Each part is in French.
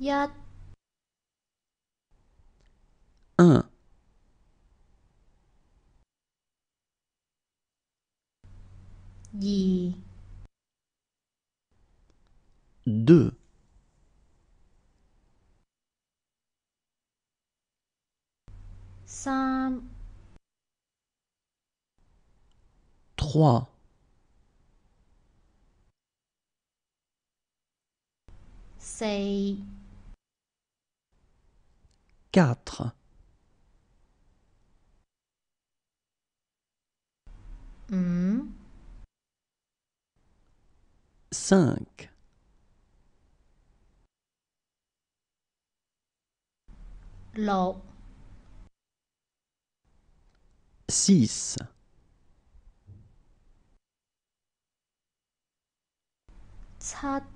1 1 2 2 3 3 4 4. 5. 6.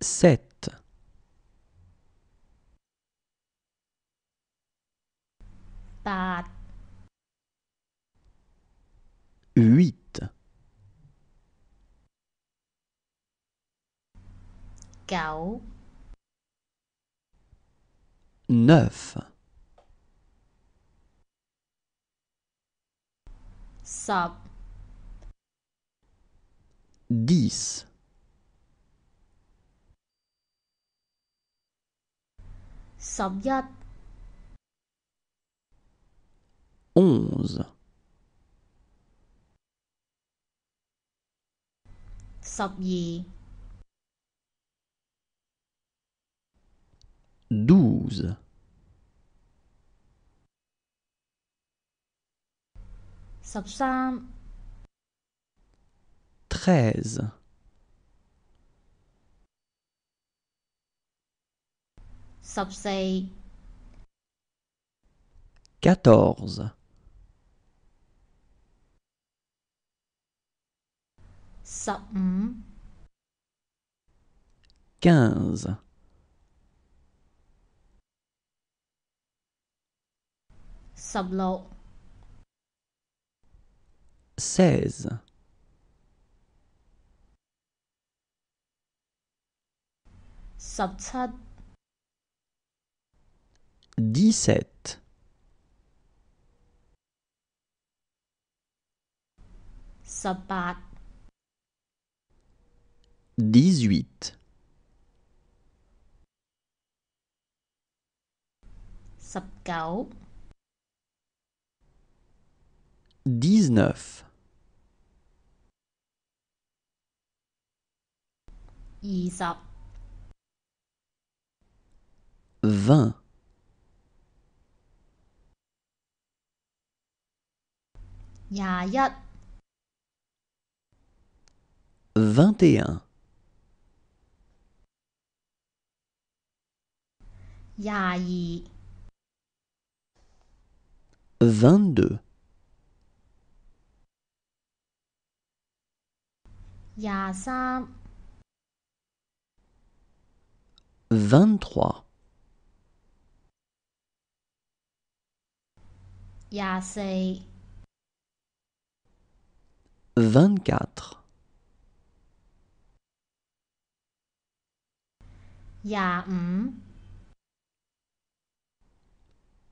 7. 8 huit 9 neuf 10 dix 11 11 12 13 14十五，quinze，十六，seize，十七，dix-sept。十八。18 19 19 20 20 21 Vingt-deux. Vingt-trois. Vingt-quatre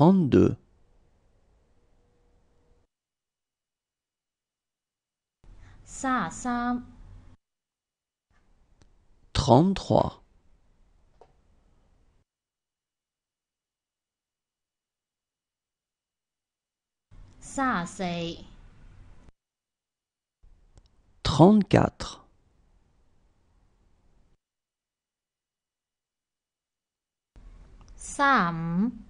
trente-deux. Trente-trois. Trente-quatre. Sam.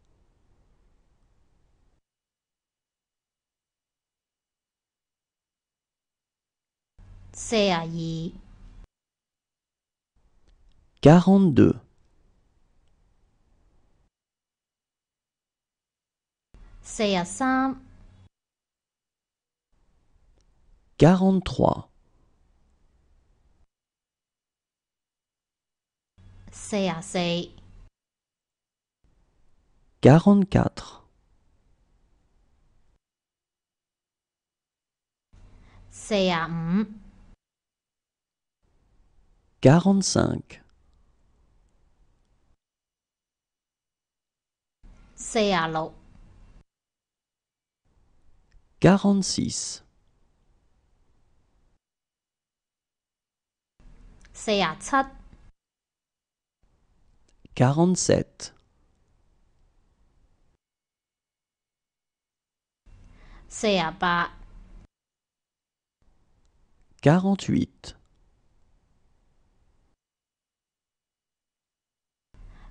c'est à eux. quarante-deux. c'est à eux. quarante-trois. c'est à eux. quarante-quatre. c'est à eux. 45 46 47 47 48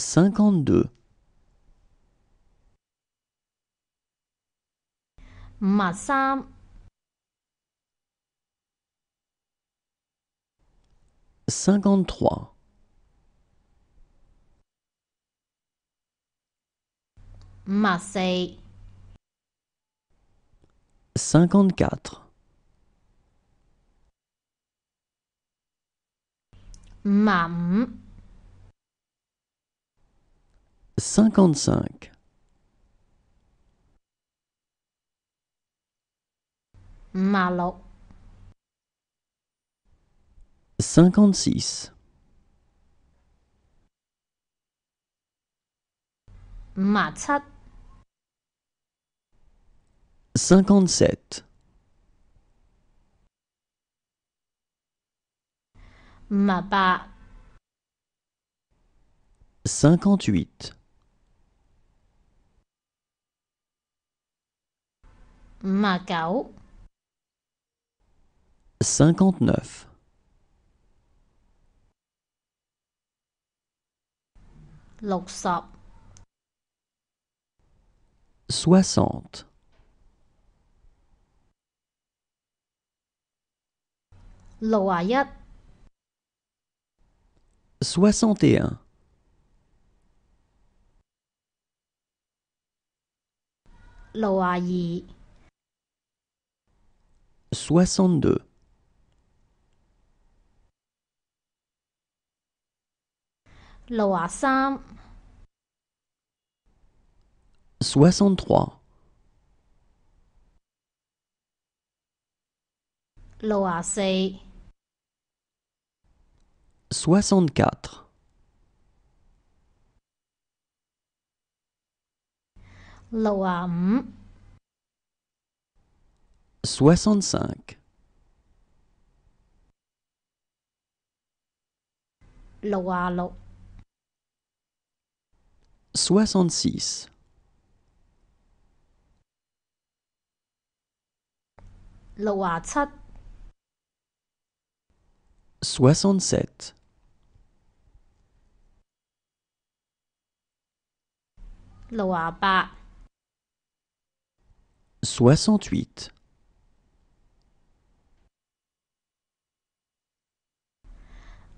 cinquante cinquante trois Cinquante-quatre. Mam cinquante-cinq. Malo. Cinquante-six. Matat. Cinquante-sept. Maba. Cinquante-huit. 五啊九，六十，六啊一，六啊二。soixante deux, soixante-trois soixante-quatre soixante-cinq. Soixante-six. Soixante-sept. Soixante-huit.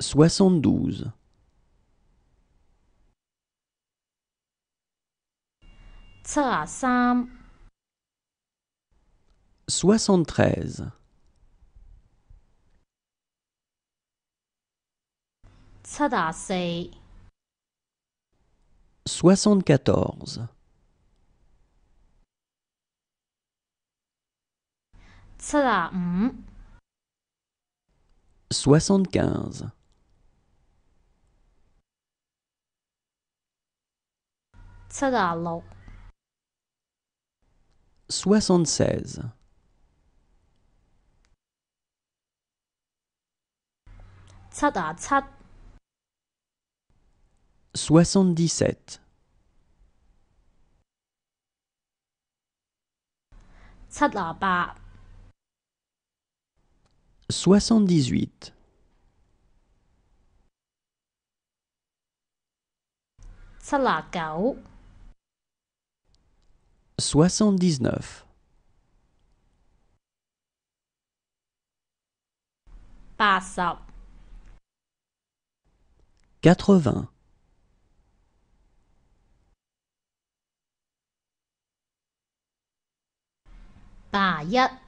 soixante-douze soixante-treize soixante-quatorze soixante-quinze 76 77 78 79 79 80 80 81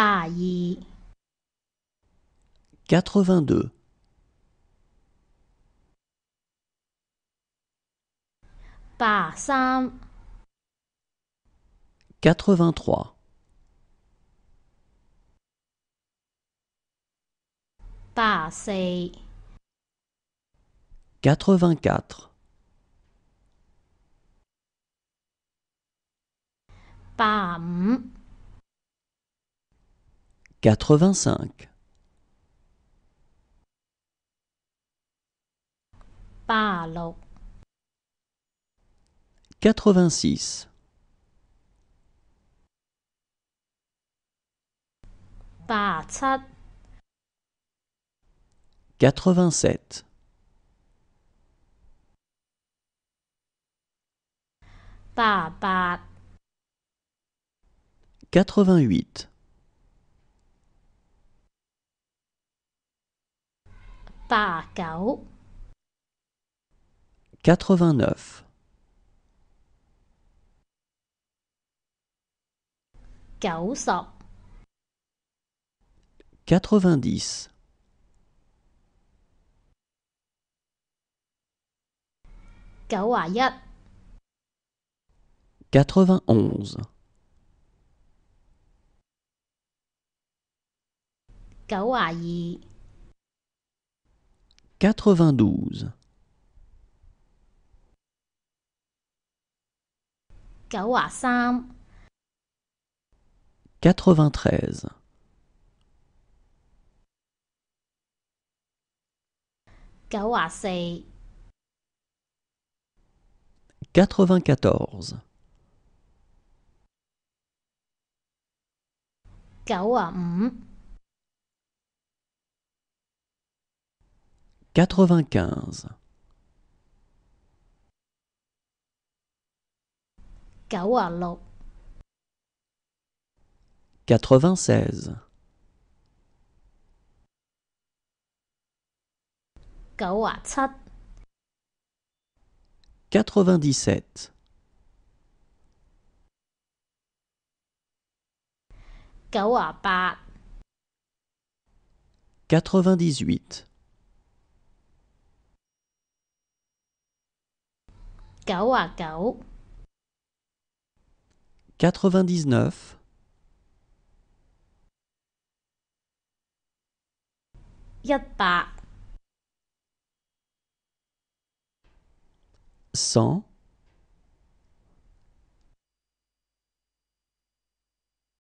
81 82 83 84 85 86 86 87 87 88 89 Quatre-vingt-dix. Quatre-vingt-onze. Quatre-vingt-douze. Cậu à Sam. 93 94 94 95 96 96 97 97 98 99やった。